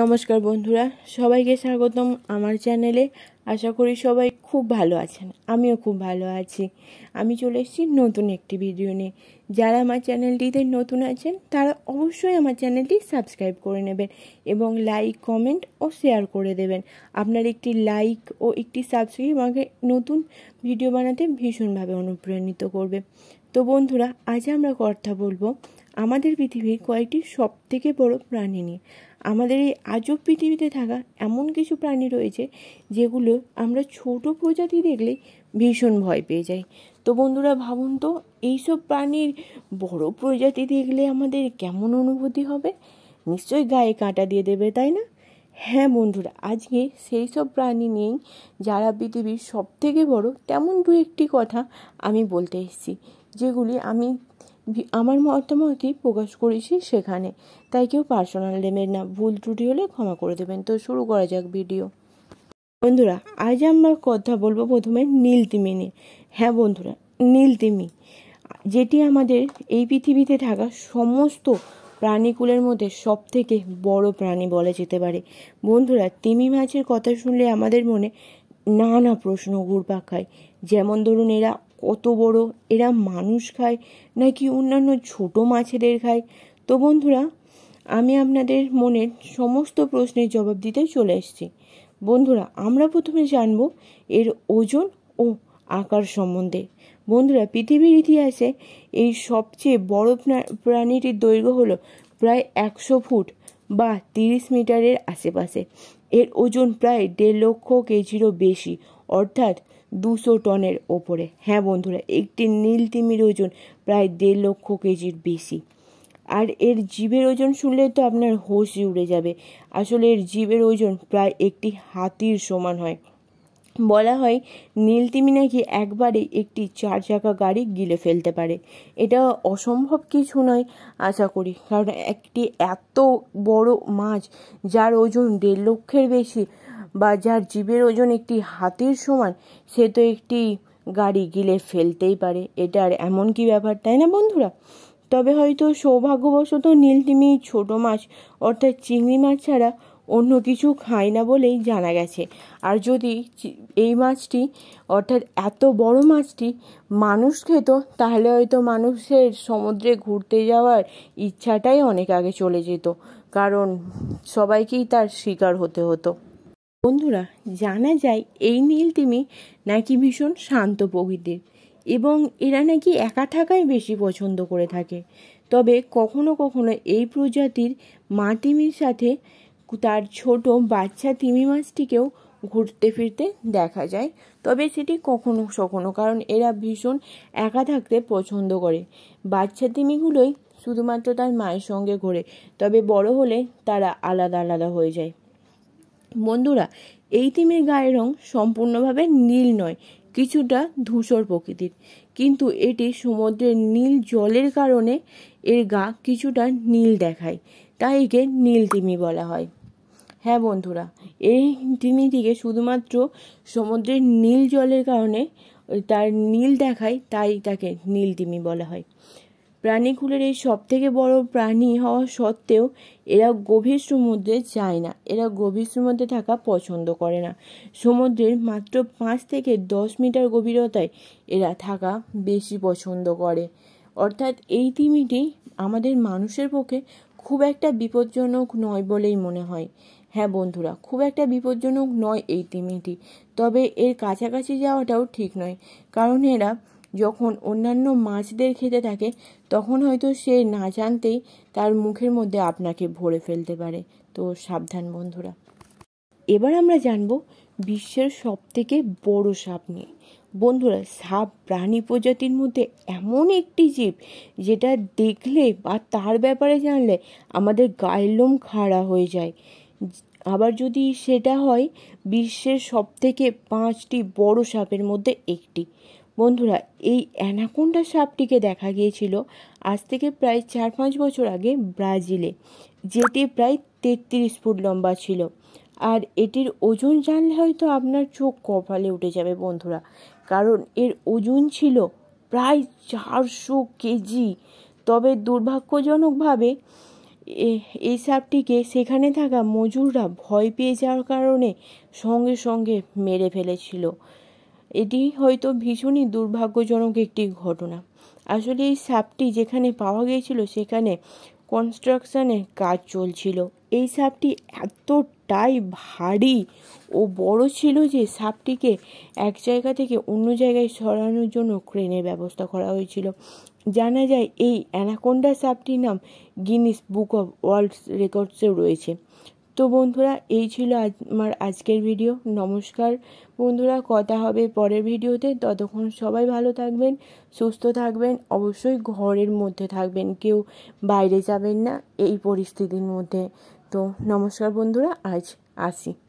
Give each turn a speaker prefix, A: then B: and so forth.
A: নমস্কার বন্ধুরা সবাইকে স্বাগতম আমার চ্যানেলে আশা করি সবাই খুব ভালো আছেন আমিও খুব ভালো আছি আমি চলে এসেছি নতুন একটি ভিডিও নিয়ে যারা আমার চ্যানেলটিতে নতুন আছেন তারা অবশ্যই আমার চ্যানেলটি সাবস্ক্রাইব করে নেবেন এবং লাইক কমেন্ট ও শেয়ার করে দেবেন আপনার একটি লাইক ও একটি সাবস্ক্রাইব আমাকে নতুন ভিডিও বানাতে ভীষণভাবে অনুপ্রাণিত করবে তো বন্ধুরা আজ আমরা কথা বলবো আমাদের পৃথিবীর কয়েকটি সবথেকে বড় প্রাণী নিয়ে আমাদের এই আজব পৃথিবীতে থাকা এমন কিছু প্রাণী রয়েছে যেগুলো আমরা ছোট প্রজাতি দেখলে ভীষণ ভয় পেয়ে যাই তো বন্ধুরা ভাবুন তো এইসব প্রাণীর বড় প্রজাতি দেখলে আমাদের কেমন অনুভূতি হবে নিশ্চয়ই গায়ে কাঁটা দিয়ে দেবে তাই না হ্যাঁ বন্ধুরা আজকে সেই সব প্রাণী নিয়েই যারা পৃথিবীর সবথেকে বড় তেমন দু একটি কথা আমি বলতে এসেছি যেগুলি আমি আমার মতামতই প্রকাশ করেছি সেখানে তাই কেউ পার্সোনাল নেবেন না ভুল ত্রুটি হলে ক্ষমা করে দেবেন তো শুরু করা যাক ভিডিও বন্ধুরা আজ আমরা কথা বলবো প্রথমে নীল তিমি নিয়ে হ্যাঁ বন্ধুরা নীল তিমি যেটি আমাদের এই পৃথিবীতে থাকা সমস্ত প্রাণীকুলের মধ্যে সব থেকে বড় প্রাণী বলা যেতে পারে বন্ধুরা তিমি মাছের কথা শুনলে আমাদের মনে নানা প্রশ্ন ঘুরপাক খায় যেমন ধরুন এরা কত বড় এরা মানুষ খায় নাকি অন্যান্য ছোট মাছেদের খায় তো বন্ধুরা আমি আপনাদের মনের সমস্ত প্রশ্নের জবাব দিতে চলে এসেছি বন্ধুরা আমরা প্রথমে জানব এর ওজন ও আকার সম্বন্ধে বন্ধুরা পৃথিবীর ইতিহাসে এই সবচেয়ে বড় প্রাণীটির দৈর্ঘ্য হলো প্রায় একশো ফুট বা তিরিশ মিটারের আশেপাশে এর ওজন প্রায় দেড় লক্ষ কেজিরও বেশি অর্থাৎ দুশো টনের ওপরে হ্যাঁ বন্ধুরা একটি নীল তিমির ওজন প্রায় দেড় লক্ষ কেজির বেশি আর এর জীবের ওজন শুনলে তো আপনার হোশই উড়ে যাবে আসলে এর জীবের ওজন প্রায় একটি হাতির সমান হয় বলা হয় নীলতিমি নাকি একবারে একটি চার চাকা গাড়ি গিলে ফেলতে পারে এটা অসম্ভব কিছু নয় আশা করি কারণ একটি এত বড় মাছ যার ওজন দেড় লক্ষের বেশি বা যার জীবের ওজন একটি হাতের সমান সে তো একটি গাড়ি গিলে ফেলতেই পারে এটার এমন কি ব্যাপার তাই না বন্ধুরা তবে হয়তো সৌভাগ্যবশত নীলতিমি ছোট মাছ অর্থাৎ চিংড়ি মাছ ছাড়া অন্য কিছু খায় না বলেই জানা গেছে আর যদি এই মাছটি অর্থাৎ এত বড় মাছটি মানুষ খেত তাহলে হয়তো মানুষের সমুদ্রে ঘুরতে যাওয়ার ইচ্ছাটাই অনেক আগে চলে যেত কারণ সবাইকেই তার শিকার হতে হতো বন্ধুরা জানা যায় এই তিমি নাকি ভীষণ শান্ত প্রকৃতির এবং এরা নাকি একা থাকাই বেশি পছন্দ করে থাকে তবে কখনো কখনো এই প্রজাতির মাটিমির সাথে তার ছোট বাচ্চা তিমি মাছটিকেও ঘুরতে ফিরতে দেখা যায় তবে সেটি কখনো সখনো কারণ এরা ভীষণ একা থাকতে পছন্দ করে বাচ্চা তিমিগুলোই শুধুমাত্র তার মায়ের সঙ্গে ঘোরে তবে বড় হলে তারা আলাদা আলাদা হয়ে যায় বন্ধুরা এই তিমির গায়ের রং সম্পূর্ণভাবে নীল নয় কিছুটা ধূসর প্রকৃতির কিন্তু এটি সমুদ্রের নীল জলের কারণে এর গা কিছুটা নীল দেখায় তাই একে নীল তিমি বলা হয় হ্যাঁ বন্ধুরা এই তিমিটিকে শুধুমাত্র সমুদ্রের নীল জলের কারণে তার নীল দেখায় তাই তাকে নীল তিমি বলা হয় প্রাণীকুলের এই সব থেকে বড় প্রাণী হওয়া সত্ত্বেও এরা গভীর সমুদ্রে যায় না এরা গভীর সমুদ্রে থাকা পছন্দ করে না সমুদ্রের মাত্র পাঁচ থেকে দশ মিটার গভীরতায় এরা থাকা বেশি পছন্দ করে অর্থাৎ এই তিমিটি আমাদের মানুষের পক্ষে খুব একটা বিপজ্জনক নয় বলেই মনে হয় হ্যাঁ বন্ধুরা খুব একটা বিপজ্জনক নয় এই তিমিটি তবে এর কাছাকাছি যাওয়াটাও ঠিক নয় কারণ এরা যখন অন্যান্য মাছদের খেতে থাকে তখন হয়তো সে না জানতেই তার মুখের মধ্যে আপনাকে ভরে ফেলতে পারে তো সাবধান বন্ধুরা এবার আমরা জানব বিশ্বের সবথেকে বড় সাপ নিয়ে বন্ধুরা সাপ প্রাণী প্রজাতির মধ্যে এমন একটি জীব যেটা দেখলে বা তার ব্যাপারে জানলে আমাদের গায়ের লোম খাড়া হয়ে যায় আবার যদি সেটা হয় বিশ্বের সবথেকে পাঁচটি বড় সাপের মধ্যে একটি বন্ধুরা এই অ্যানাকোন্ডা সাপটিকে দেখা গিয়েছিল আজ থেকে প্রায় চার পাঁচ বছর আগে ব্রাজিলে যেটি প্রায় তেত্রিশ ফুট লম্বা ছিল আর এটির ওজন জানলে হয়তো আপনার চোখ কপালে উঠে যাবে বন্ধুরা কারণ এর ওজন ছিল প্রায় চারশো কেজি তবে দুর্ভাগ্যজনকভাবে এই সাপটিকে সেখানে থাকা মজুররা ভয় পেয়ে যাওয়ার কারণে সঙ্গে সঙ্গে মেরে ফেলেছিল এটি হয়তো ভীষণই দুর্ভাগ্যজনক একটি ঘটনা আসলে এই সাপটি যেখানে পাওয়া গিয়েছিল সেখানে কনস্ট্রাকশানে কাজ চলছিল এই সাপটি এতটাই ভারী ও বড় ছিল যে সাপটিকে এক জায়গা থেকে অন্য জায়গায় সরানোর জন্য ক্রেনের ব্যবস্থা করা হয়েছিল জানা যায় এই অ্যানাকোন্ডা সাপটির নাম গিনিস বুক অফ ওয়ার্ল্ড রেকর্ডসেও রয়েছে তো বন্ধুরা এই ছিল আজ আমার আজকের ভিডিও নমস্কার বন্ধুরা কথা হবে পরের ভিডিওতে ততক্ষণ সবাই ভালো থাকবেন সুস্থ থাকবেন অবশ্যই ঘরের মধ্যে থাকবেন কেউ বাইরে যাবেন না এই পরিস্থিতির মধ্যে তো নমস্কার বন্ধুরা আজ আসি